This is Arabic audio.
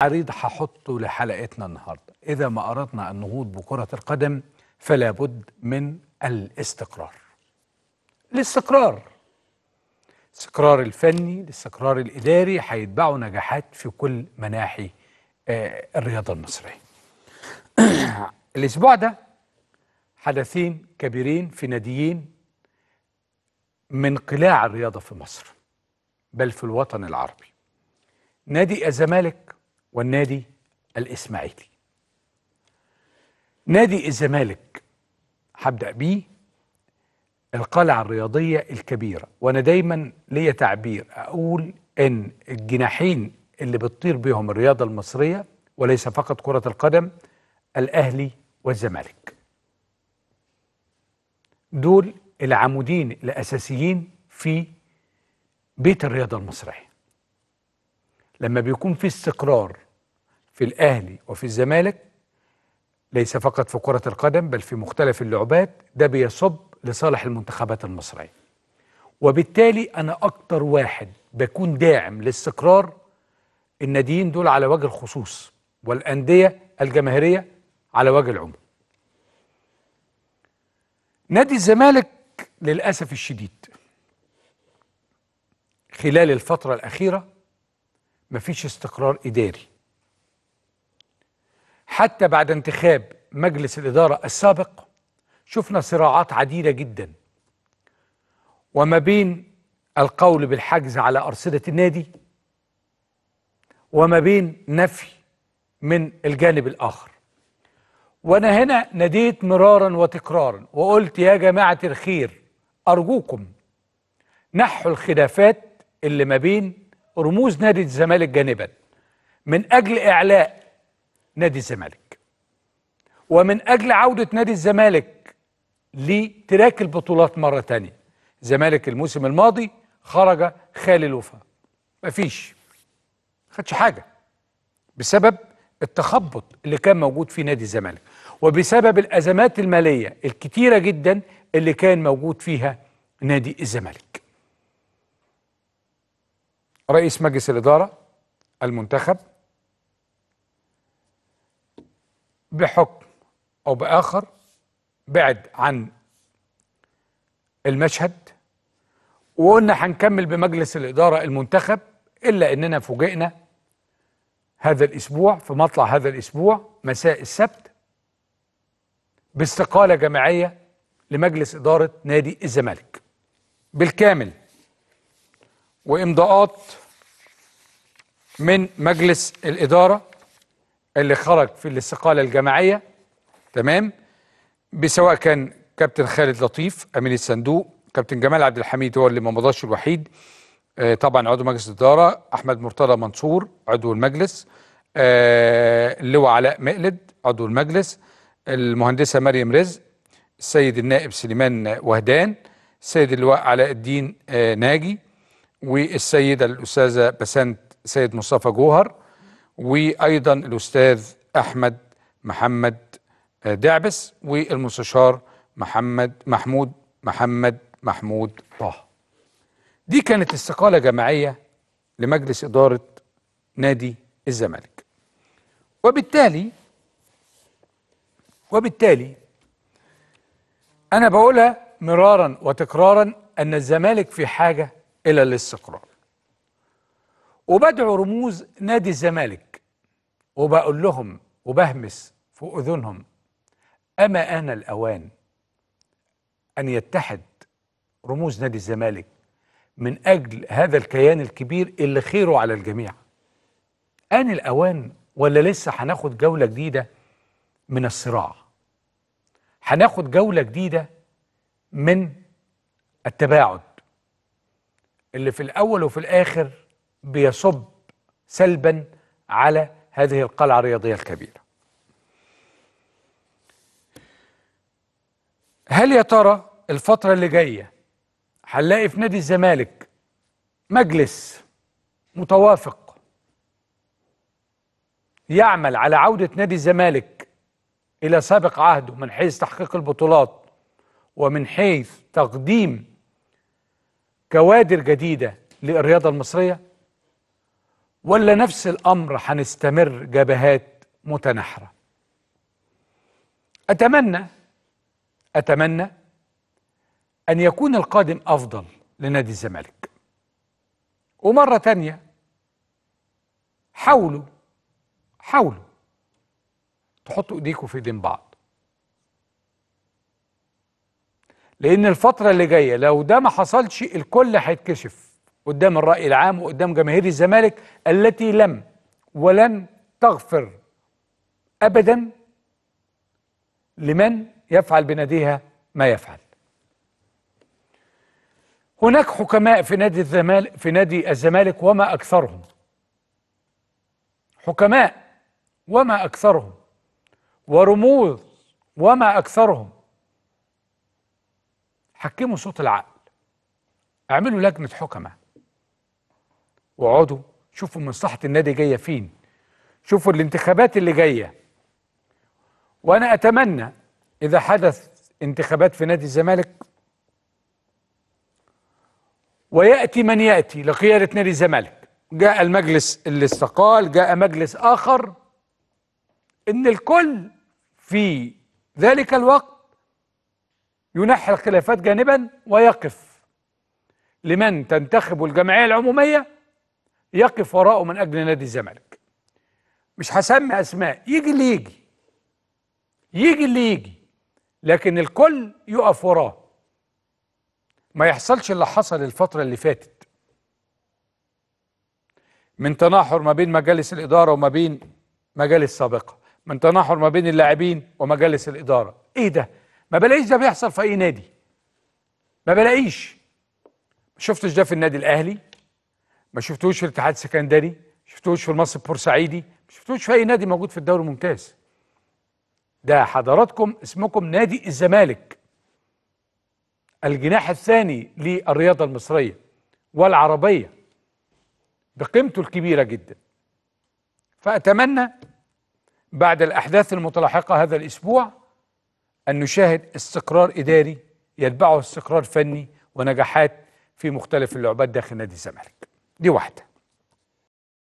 عريض هحطه لحلقتنا النهارده اذا ما اردنا النهوض بكره القدم فلا بد من الاستقرار الاستقرار الاستقرار الفني الاستقرار الاداري هيتبعوا نجاحات في كل مناحي آه، الرياضه المصريه الاسبوع ده حدثين كبيرين في ناديين من قلاع الرياضه في مصر بل في الوطن العربي نادي الزمالك والنادي الإسماعيلي نادي الزمالك هبدأ بيه القلعة الرياضية الكبيرة وأنا دايما ليا تعبير أقول إن الجناحين اللي بتطير بيهم الرياضة المصرية وليس فقط كرة القدم الأهلي والزمالك دول العمودين الأساسيين في بيت الرياضة المصرية لما بيكون في استقرار في الأهلي وفي الزمالك ليس فقط في كرة القدم بل في مختلف اللعبات ده بيصب لصالح المنتخبات المصرية وبالتالي أنا أكتر واحد بكون داعم لاستقرار الناديين دول على وجه الخصوص والأندية الجماهيرية على وجه العموم نادي الزمالك للأسف الشديد خلال الفترة الأخيرة مفيش استقرار إداري حتى بعد انتخاب مجلس الإدارة السابق شفنا صراعات عديدة جدا وما بين القول بالحجز على أرصدة النادي وما بين نفي من الجانب الآخر وأنا هنا ناديت مرارا وتكرارا وقلت يا جماعة الخير أرجوكم نحوا الخلافات اللي ما بين رموز نادي الزمالك جانبا من أجل إعلاء نادي الزمالك ومن أجل عودة نادي الزمالك لتراك البطولات مرة تانية زمالك الموسم الماضي خرج خالي الوفاء مفيش خدش حاجة بسبب التخبط اللي كان موجود في نادي الزمالك وبسبب الأزمات المالية الكتيرة جدا اللي كان موجود فيها نادي الزمالك رئيس مجلس الإدارة المنتخب بحكم أو بآخر بعد عن المشهد وقلنا هنكمل بمجلس الإدارة المنتخب إلا إننا فوجئنا هذا الأسبوع في مطلع هذا الأسبوع مساء السبت باستقالة جماعية لمجلس إدارة نادي الزمالك بالكامل وإمضاءات من مجلس الإدارة اللي خرج في الاستقالة الجماعية تمام سواء كان كابتن خالد لطيف أمين الصندوق كابتن جمال عبد الحميد هو اللي ما مضاش الوحيد آه طبعا عضو مجلس الإدارة أحمد مرتضى منصور عضو المجلس آه اللواء علاء مقلد عضو المجلس المهندسة مريم رزق السيد النائب سليمان وهدان السيد اللواء علاء الدين آه ناجي والسيدة الأستاذة بسنت سيد مصطفى جوهر وايضا الاستاذ احمد محمد آه، دعبس والمستشار محمد محمود محمد محمود طه دي كانت استقالة جماعية لمجلس إدارة نادي الزمالك وبالتالي وبالتالي أنا بقولها مرارا وتكرارا أن الزمالك في حاجة إلى الاستقرار وبدعو رموز نادي الزمالك وبقول لهم وبهمس في أذنهم أما آن الأوان أن يتحد رموز نادي الزمالك من أجل هذا الكيان الكبير اللي خيره على الجميع آن الأوان ولا لسه هناخد جولة جديدة من الصراع هناخد جولة جديدة من التباعد اللي في الأول وفي الآخر بيصب سلبا على هذه القلعة الرياضية الكبيرة هل يا ترى الفترة اللي جاية هنلاقي في نادي الزمالك مجلس متوافق يعمل على عودة نادي الزمالك إلى سابق عهده من حيث تحقيق البطولات ومن حيث تقديم كوادر جديدة للرياضة المصرية ولا نفس الأمر هنستمر جبهات متناحرة أتمنى أتمنى أن يكون القادم أفضل لنادي الزمالك ومرة تانية حاولوا حاولوا تحطوا ايديكم في ايدين بعض لان الفترة اللي جاية لو ده ما حصلش الكل هيتكشف قدام الرأي العام وقدام جماهير الزمالك التي لم ولن تغفر أبدا لمن يفعل بناديها ما يفعل هناك حكماء في نادي الزمالك في نادي الزمالك وما اكثرهم حكماء وما اكثرهم ورموز وما اكثرهم حكموا صوت العقل اعملوا لجنه حكمه واقعدوا شوفوا مصلحه النادي جايه فين شوفوا الانتخابات اللي جايه وانا اتمنى اذا حدث انتخابات في نادي الزمالك وياتي من ياتي لقياده نادي الزمالك جاء المجلس اللي استقال جاء مجلس اخر ان الكل في ذلك الوقت ينحي الخلافات جانبا ويقف لمن تنتخب الجمعيه العموميه يقف وراءه من اجل نادي الزمالك مش هسمي اسماء يجي اللي يجي يجي اللي يجي لكن الكل يقف وراه ما يحصلش اللي حصل الفتره اللي فاتت من تناحر ما بين مجالس الاداره وما بين مجالس سابقه من تناحر ما بين اللاعبين ومجالس الاداره ايه ده ما بلاقيش ده بيحصل في اي نادي ما بلاقيش شفتش ده في النادي الاهلي ما شفتوش في الاتحاد السكندري ما شفتوش في المصري البورسعيدي ما شفتوش في اي نادي موجود في الدوري الممتاز ده حضراتكم اسمكم نادي الزمالك الجناح الثاني للرياضه المصريه والعربيه بقيمته الكبيره جدا فاتمنى بعد الاحداث المتلاحقه هذا الاسبوع ان نشاهد استقرار اداري يتبعه استقرار فني ونجاحات في مختلف اللعبات داخل نادي الزمالك دي واحدة